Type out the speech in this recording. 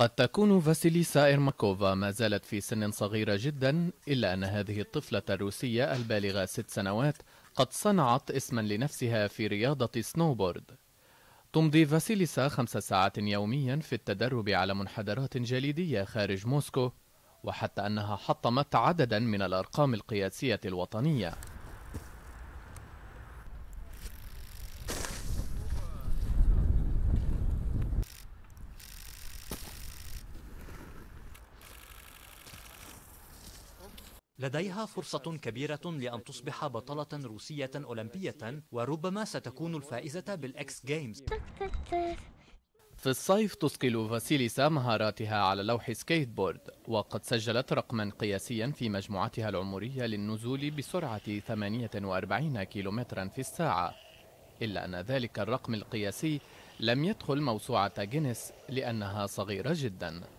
قد تكون فاسيليسا إرماكوفا ما زالت في سن صغيرة جدا إلا أن هذه الطفلة الروسية البالغة ست سنوات قد صنعت اسما لنفسها في رياضة سنوبورد تمضي فاسيليسا خمس ساعات يوميا في التدرب على منحدرات جليدية خارج موسكو وحتى أنها حطمت عددا من الأرقام القياسية الوطنية لديها فرصة كبيرة لأن تصبح بطلة روسية أولمبية وربما ستكون الفائزة بالإكس جيمز في الصيف تثقل فاسيليسا مهاراتها على لوح سكيت بورد وقد سجلت رقما قياسيا في مجموعتها العمرية للنزول بسرعة 48 كيلومترا في الساعة إلا أن ذلك الرقم القياسي لم يدخل موسوعة جينيس لأنها صغيرة جداً